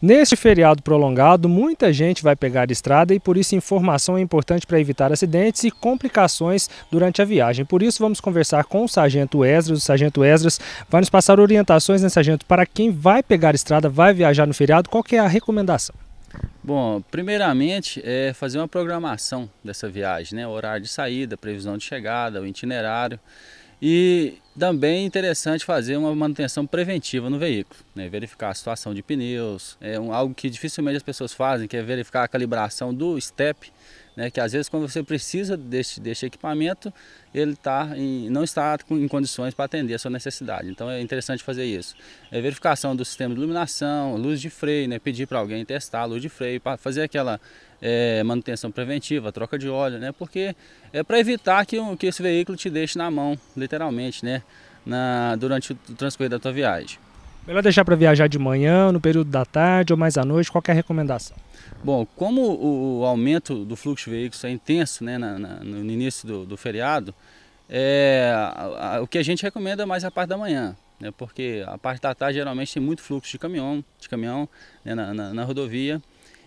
Neste feriado prolongado, muita gente vai pegar estrada e por isso informação é importante para evitar acidentes e complicações durante a viagem. Por isso vamos conversar com o Sargento Esdras. O Sargento Esdras vai nos passar orientações, né, Sargento, para quem vai pegar estrada, vai viajar no feriado, qual que é a recomendação? Bom, primeiramente é fazer uma programação dessa viagem, né? O horário de saída, previsão de chegada, o itinerário e também é interessante fazer uma manutenção preventiva no veículo, né? verificar a situação de pneus, é um, algo que dificilmente as pessoas fazem, que é verificar a calibração do step né, que às vezes quando você precisa deste, deste equipamento, ele tá em, não está em condições para atender a sua necessidade. Então é interessante fazer isso. É verificação do sistema de iluminação, luz de freio, né, pedir para alguém testar a luz de freio, para fazer aquela é, manutenção preventiva, troca de óleo, né, porque é para evitar que, que esse veículo te deixe na mão, literalmente, né, na, durante o transcorrer da tua viagem. Melhor deixar para viajar de manhã, no período da tarde ou mais à noite? Qual é a recomendação? Bom, como o aumento do fluxo de veículos é intenso né, na, na, no início do, do feriado, é, a, a, o que a gente recomenda é mais a parte da manhã, né, porque a parte da tarde geralmente tem muito fluxo de caminhão, de caminhão né, na, na, na, rodovia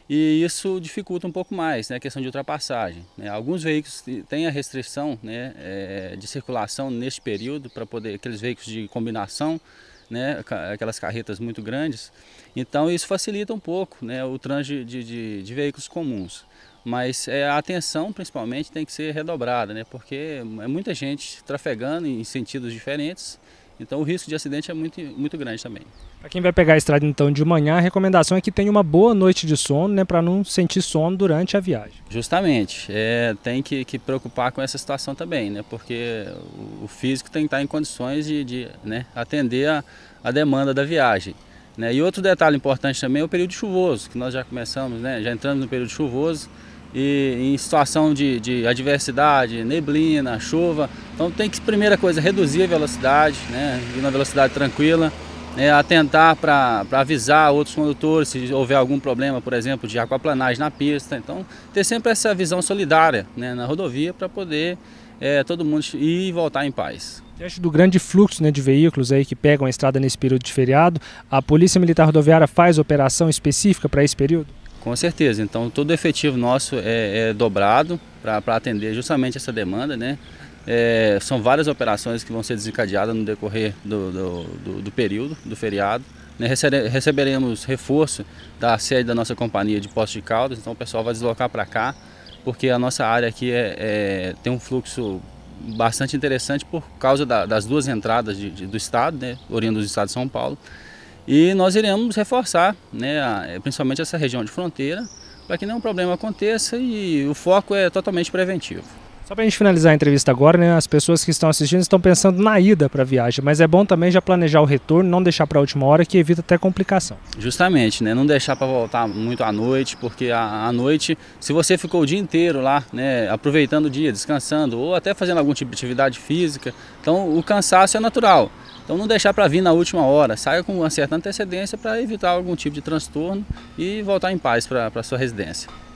e isso dificulta um pouco mais né, a questão de ultrapassagem. Né. Alguns veículos têm a restrição né, é, de circulação nesse período para poder aqueles veículos de combinação né, aquelas carretas muito grandes. Então isso facilita um pouco né, o trânsito de, de, de veículos comuns. Mas é, a atenção principalmente tem que ser redobrada, né, porque é muita gente trafegando em sentidos diferentes então o risco de acidente é muito, muito grande também. Para quem vai pegar a estrada então de manhã, a recomendação é que tenha uma boa noite de sono, né, para não sentir sono durante a viagem. Justamente, é, tem que, que preocupar com essa situação também, né, porque o, o físico tem que estar em condições de, de né, atender a, a demanda da viagem. Né? E outro detalhe importante também é o período chuvoso, que nós já começamos, né, já entramos no período chuvoso, e em situação de, de, adversidade, neblina, chuva. Então tem que, primeira coisa, reduzir a velocidade, né, ir na velocidade tranquila, né, atentar para avisar outros condutores se houver algum problema, por exemplo, de aquaplanagem na pista. Então ter sempre essa visão solidária né, na rodovia para poder é, todo mundo ir e voltar em paz. Diante do grande fluxo né, de veículos aí que pegam a estrada nesse período de feriado, a Polícia Militar Rodoviária faz operação específica para esse período? Com certeza. Então, todo o efetivo nosso é, é dobrado para atender justamente essa demanda, né? É, são várias operações que vão ser desencadeadas no decorrer do, do, do, do período, do feriado. Né? receberemos reforço da sede da nossa companhia de Poços de Caldas, então o pessoal vai deslocar para cá, porque a nossa área aqui é, é, tem um fluxo bastante interessante por causa da, das duas entradas de, de, do estado, né? oriundo do estado de São Paulo, e nós iremos reforçar, né, é, principalmente essa região de fronteira, para que nenhum problema aconteça e o foco é totalmente preventivo. Só para a gente finalizar a entrevista agora, né, as pessoas que estão assistindo estão pensando na ida para a viagem, mas é bom também já planejar o retorno, não deixar para a última hora, que evita até complicação. Justamente, né, não deixar para voltar muito à noite, porque à noite, se você ficou o dia inteiro lá, né, aproveitando o dia, descansando ou até fazendo algum tipo de atividade física, então o cansaço é natural. Então não deixar para vir na última hora, saia com uma certa antecedência para evitar algum tipo de transtorno e voltar em paz para a sua residência.